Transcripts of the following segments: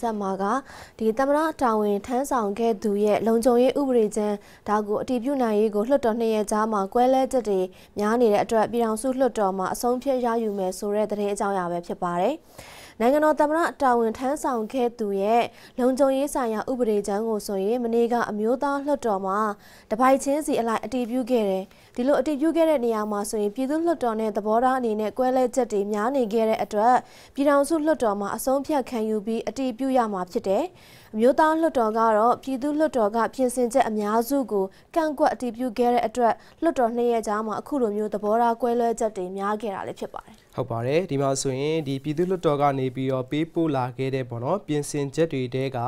ဇက်မာကဒီသမ္မတတာဝန်ထမ်းဆောင်ခဲ့သူရဲ့လုံခြုံရေးဥပဒေကျမ်းဒါကိုအတည်ပြုနိုင်ရေးကိုလွှတ်တော်နှစ်ရက်ကြာမှာကွဲလဲချက်တွေများနေတဲ့အတွက်ပြည်ထောင်စုလွှတ်တော်မှာအဆုံးဖြတ်ရယူမယ်ဆိုတဲ့သတင်းအကြောင်းအရာပဲဖြစ်ပါတယ်။နိုင်ငံတော်သမ္မတတာဝန်ထမ်းဆောင်ခဲ့သူရဲ့လုံခြုံရေးဆိုင်ရာဥပဒေကြမ်းကိုဆိုရင်မနေ့ကအမျိုးသားလွှတ်တော်မှာတပိုက်ချင်းစီအလိုက်အတည်ပြုခဲ့တယ်ဒီလိုအတည်ပြုခဲ့တဲ့နေရာမှာဆိုရင်ပြည်သူ့လွှတ်တော်နဲ့သဘောထားအနေနဲ့ကွဲလဲချက်တွေများနေခဲ့တဲ့အတွက်ပြည်ထောင်စုလွှတ်တော်မှာအဆုံးဖြတ်ခံယူပြီးအတည်ပြုရမှာဖြစ်တယ်။အမျိုးသားလွှတ်တော်ကတော့ပြည်သူ့လွှတ်တော်ကပြင်ဆင်ချက်အများစုကိုကန့်ကွက်အတည်ပြုခဲ့တဲ့အတွက်လွှတ်တော်နှစ်ရပ်ကြားမှာအခုလိုမျိုးသဘောထားကွဲလဲချက်တွေများခဲ့တာလည်းဖြစ်ပါတယ်။ဟုတ်ပါတယ်ဒီမှာဆိုရင်ဒီပြည်သူ့လွှတ်တော်ကနေပြီးတော့ပေးပို့လာခဲ့တဲ့ပေါ့နော်ပြင်ဆင်ချက်တွေတဲက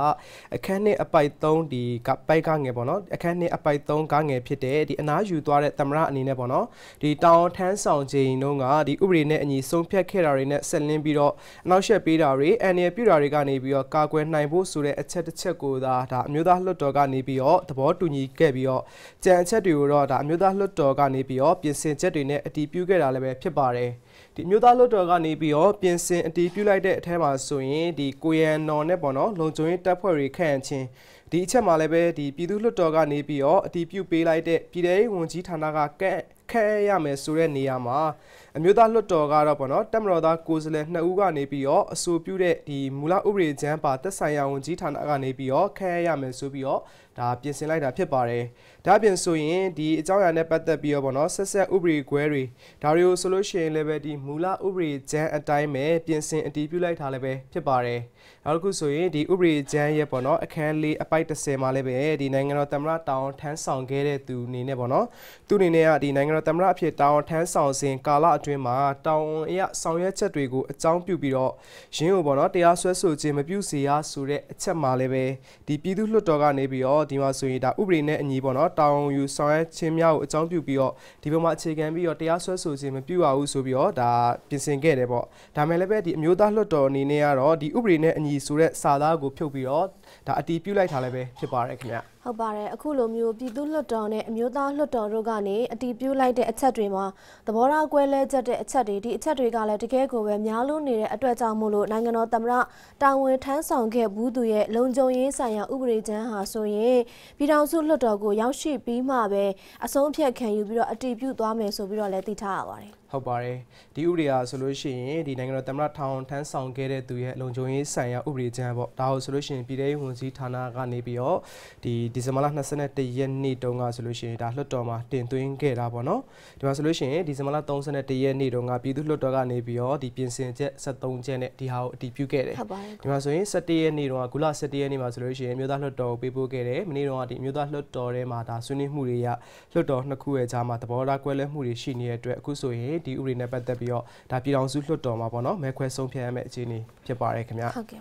အခန်းနှစ်အပိုက်3ဒီကပိုက်ကငယ်ပေါ့နော်အခန်းနှစ်အပိုက်3ကငယ်ဖြစ်တဲ့ဒီအနားယူသွားတဲ့သမရအနေနဲ့ပေါ့နော်ဒီတောင်ထန်းဆောင်ချိန်တုန်းကဒီဥပဒေနဲ့အညီဆုံးဖြတ်ခဲ့တာတွေနဲ့ဆက်လင်းပြီးတော့အနောက်ရှက်ပေးတာတွေအန်ရပြူတာတွေကနေပြီးတော့ကာကွယ်နိုင်ဖို့ဆိုတဲ့အချက်တစ်ချက်ကိုသာဒါအမျိုးသားလွှတ်တော်ကနေပြီးတော့သဘောတူညီခဲ့ပြီးတော့ကြံအချက်တွေကိုတော့ဒါအမျိုးသားလွှတ်တော်ကနေပြီးတော့ပြင်ဆင်ချက်တွေနဲ့အတည်ပြုခဲ့တာလည်းပဲဖြစ်ပါတယ်ဒီအမျိုးမျိုးသားလွတ်တော်ကနေပြီးတော့ပြင်ဆင်အတီးပြုလိုက်တဲ့အထက်မှာဆိုရင်ဒီကိုရန်နော်နဲ့ပေါ့နော်လုံခြုံရေးတပ်ဖွဲ့တွေခန့်အချင်းဒီအချက်မှာလည်းပဲဒီပြည်သူ့လွှတ်တော်ကနေပြီးတော့အတီးပြုတ်ပေးလိုက်တဲ့ပြည်ထောင်ဝန်ကြီးဌာနကကဲ့ခဲရမယ်ဆိုတဲ့နေရာမှာအမျိုးသားလွှတ်တော်ကတော့ပေါ့နော်တက်မတော်သားကိုယ်စားလှယ်နှစ်ဦးကနေပြီးတော့အဆိုပြုတဲ့ဒီမူလဥပဒေကျမ်းပါသက်ဆိုင်ရာဝန်ကြီးဌာနကနေပြီးတော့ခဲရမယ်ဆိုပြီးတော့ဒါပြင်ဆင်လိုက်တာဖြစ်ပါတယ်။ဒါပြင်ဆိုရင်ဒီအကြောင်းအရာနဲ့ပတ်သက်ပြီးတော့ပေါ့နော်ဆက်ဆက်ဥပဒေခွဲတွေဒါတွေကိုဆိုလို့ရှိရင်လည်းပဲဒီမူလဥပဒေကျမ်းအတိုင်းပဲပြင်ဆင်အတည်ပြုလိုက်တာလည်းပဲဖြစ်ပါတယ်။နောက်တစ်ခုဆိုရင်ဒီဥပဒေကျမ်းရဲ့ပေါ့နော်အခန်းလေးအပိုင်ရီ30မှာလည်းပဲဒီနိုင်ငံတော်သမ္မတတာဝန်ထမ်းဆောင်ခဲ့တဲ့သူအနေနဲ့ပေါ့နော် သူအနေနဲ့ကဒီနိုင်ငံတော်သမ္မတအဖြစ်တာဝန်ထမ်းဆောင်စဉ်ကာလအတွင်းမှာတာဝန်အရဆောင်ရွက်ချက်တွေကိုအကြောင်းပြုပြီးတော့ရင်းကိုပေါ့နော်တရားစွဲဆိုခြင်းမပြုစေရဆိုတဲ့အချက်မှာလည်းပဲဒီပြည်သူ့လွှတ်တော်ကနေပြီးတော့ဒီမှာဆိုရင်ဒါဥပဒေနဲ့အညီပေါ့နော်တာဝန်ယူဆောင်ရွက်ခြင်းများကိုအကြောင်းပြုပြီးတော့ဒီဘက်မှာအခြေခံပြီးတော့တရားစွဲဆိုခြင်းမပြုရဘူးဆိုပြီးတော့ဒါပြင်ဆင်ခဲ့တယ်ပေါ့ဒါမှလည်းပဲဒီအမျိုးသားလွှတ်တော်အနေနဲ့ကတော့ဒီဥပဒေနဲ့အညီဆိုတဲ့စာသားကိုဖြုတ်ပြီးတော့ဒါအတီးပြုလိုက်တာလည်းလည်းပဲဖြစ်ပါတယ်ခင်ဗျဟုတ်ပါတယ်အခုလိုမျိုးပြည်သူ့လွှတ်တော်နဲ့အမျိုးသားလွှတ်တော်တို့ကနေအတီးပြုလိုက်တဲ့အချက်တွေမှာသဘောထားကွဲလဲချက်တဲ့အချက်တွေဒီအချက်တွေကလည်းတကယ်ကိုပဲများလို့နေတဲ့အတွက်ကြောင့်မို့လို့နိုင်ငံတော်သမ္မတတာဝန်ထမ်းဆောင်ခဲ့ဘူးသူရဲ့လုံခြုံရေးဆိုင်ရာဥပဒေကျမ်းဟာဆိုရင်ပြည်ထောင်စုလွှတ်တော်ကိုရောက်ရှိပြီးမှပဲအဆုံးဖြတ်ခံယူပြီးတော့အတီးပြုသွားမယ်ဆိုပြီးတော့လည်းသိထားရပါတယ်ဟုတ်ပါတယ်ဒီဥပဒေအားဆိုလို့ရှိရင်ဒီနိုင်ငံတော်သမ္မတထောင်ထမ်းဆောင်ခဲ့တဲ့သူရဲ့လုံခြုံရေးဆိုင်ရာဥပဒေကြမ်းပေါ့ဒါဟုတ်ဆိုလို့ရှိရင်ပြည်ထောင်ဝန်ကြီးဌာနကနေပြီးတော့ဒီဒီဇင်ဘာလ22ရက်နေ့တုန်းကဆိုလို့ရှိရင်ဒါလွှတ်တော်မှာတင်သွင်းခဲ့တာပေါ့နော်ဒီမှာဆိုလို့ရှိရင်ဒီဇင်ဘာလ31ရက်နေ့တုန်းကပြည်သူ့လွှတ်တော်ကနေပြီးတော့ဒီပြင်ဆင်ချက်73ချက်နဲ့ဒီဟာကိုအတည်ပြုခဲ့တယ်ဒီမှာဆိုရင်17ရက်နေ့တုန်းကဂူလာ17ရက်နေ့မှာဆိုလို့ရှိရင်မြို့သားလွှတ်တော်ကိုပေးပို့ခဲ့တယ်မနေ့တုန်းကဒီမြို့သားလွှတ်တော်ထဲမှာဒါဆွေးနွေးမှုတွေရလွှတ်တော်နှစ်ခုရဲ့ကြားမှာသဘောထားကွဲလွဲမှုတွေရှိနေတဲ့အတွက်အခုဆိုရင်ပါတယ်ဒီဥပဒေနဲ့ပတ်သက်ပြီးတော့ဒါပြည်ထောင်စုလွှတ်တော်မှာပေါ့နော်မဲခွဲဆုံးဖြတ်ရမယ့်အခြေအနေဖြစ်ပါတယ်ခင်ဗျဟုတ်ကဲ့